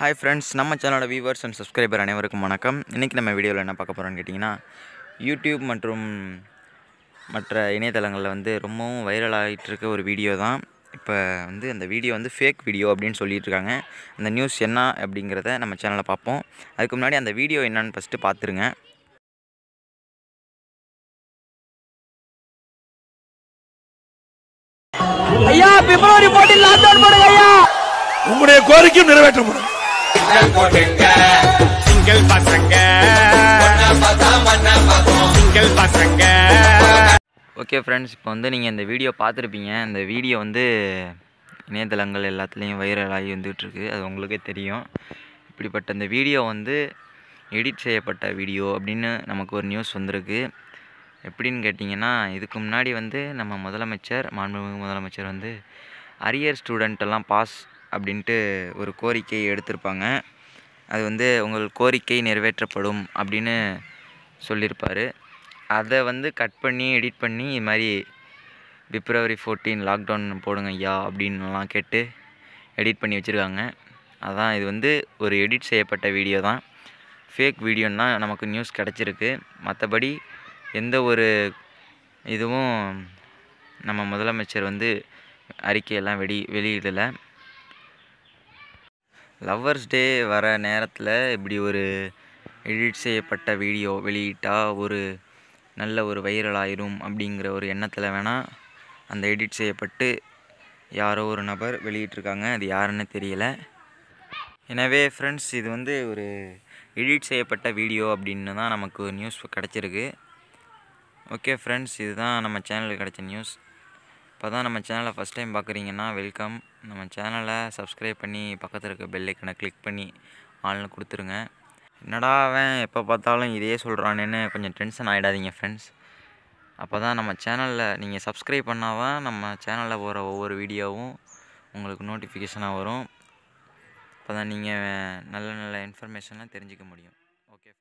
hi friends நம்ம சேனலோட viewers and subscriber அனைவருக்கும் வணக்கம் இன்றைக்கி நம்ம வீடியோவில் என்ன பார்க்க போகிறோம்னு கேட்டிங்கன்னா யூடியூப் மற்றும் மற்ற இணையதளங்களில் வந்து ரொம்பவும் வைரல் ஒரு வீடியோ தான் இப்போ வந்து அந்த வீடியோ வந்து ஃபேக் வீடியோ அப்படின்னு சொல்லிட்டு இருக்காங்க அந்த நியூஸ் என்ன அப்படிங்கிறத நம்ம சேனலில் பார்ப்போம் அதுக்கு முன்னாடி அந்த வீடியோ என்னன்னு ஃபஸ்ட்டு பார்த்துருங்க ஐயா பிப்ரவரி போட்டி லாக்டவுன் ஐயா உங்களுடைய கோரிக்கையும் முடியும் போட்டுங்க சிங்கிள் பசங்க சிங்கிள் பசங்க ஓகே ஃப்ரெண்ட்ஸ் இப்போ வந்து நீங்கள் இந்த வீடியோ பார்த்துருப்பீங்க இந்த வீடியோ வந்து இணையதளங்கள் எல்லாத்துலேயும் வைரல் ஆகி வந்துகிட்ருக்கு அது உங்களுக்கே தெரியும் இப்படிப்பட்ட இந்த வீடியோ வந்து எடிட் செய்யப்பட்ட வீடியோ அப்படின்னு நமக்கு ஒரு நியூஸ் வந்திருக்கு எப்படின்னு கேட்டிங்கன்னா இதுக்கு முன்னாடி வந்து நம்ம முதலமைச்சர் மாண்புமிகு முதலமைச்சர் வந்து அரியர் ஸ்டூடெண்ட்டெல்லாம் பாஸ் அப்படின்ட்டு ஒரு கோரிக்கை எடுத்திருப்பாங்க அது வந்து உங்கள் கோரிக்கை நிறைவேற்றப்படும் அப்படின்னு சொல்லியிருப்பார் அதை வந்து கட் பண்ணி எடிட் பண்ணி இது மாதிரி பிப்ரவரி ஃபோர்டீன் லாக்டவுன் போடுங்க ஐயா அப்படின்லாம் கேட்டு எடிட் பண்ணி வச்சுருக்காங்க அதான் இது வந்து ஒரு எடிட் செய்யப்பட்ட வீடியோ தான் ஃபேக் வீடியோன்னா நமக்கு நியூஸ் கிடச்சிருக்கு மற்றபடி எந்த ஒரு இதுவும் நம்ம முதலமைச்சர் வந்து அறிக்கையெல்லாம் வெடி வெளியிடலை லவ்வர்ஸ் டே வர நேரத்தில் இப்படி ஒரு எடிட் செய்யப்பட்ட வீடியோ வெளியிட்டால் ஒரு நல்ல ஒரு வைரலாயிரும் அப்படிங்கிற ஒரு எண்ணத்தில் வேணால் அந்த எடிட் செய்யப்பட்டு யாரோ ஒரு நபர் வெளியிட்டிருக்காங்க அது யாருன்னு தெரியல எனவே ஃப்ரெண்ட்ஸ் இது வந்து ஒரு எடிட் செய்யப்பட்ட வீடியோ அப்படின்னு தான் நமக்கு நியூஸ் கிடச்சிருக்கு ஓகே ஃப்ரெண்ட்ஸ் இதுதான் நம்ம சேனலுக்கு கிடச்ச நியூஸ் இப்போ தான் நம்ம சேனலை ஃபஸ்ட் டைம் பார்க்குறீங்கன்னா வெல்கம் நம்ம சேனலை சப்ஸ்கிரைப் பண்ணி பக்கத்தில் இருக்க பெல்லைக்கனை கிளிக் பண்ணி ஆள்னு கொடுத்துருங்க என்னடா அவன் எப்போ பார்த்தாலும் இதே சொல்கிறானேன்னு கொஞ்சம் டென்ஷன் ஆகிடாதீங்க ஃப்ரெண்ட்ஸ் அப்போ தான் நம்ம சேனலில் நீங்கள் சப்ஸ்கிரைப் பண்ணாதான் நம்ம சேனலில் போகிற ஒவ்வொரு வீடியோவும் உங்களுக்கு நோட்டிஃபிகேஷனாக வரும் அப்போ தான் நீங்கள் நல்ல நல்ல இன்ஃபர்மேஷன்லாம் தெரிஞ்சிக்க முடியும் ஓகே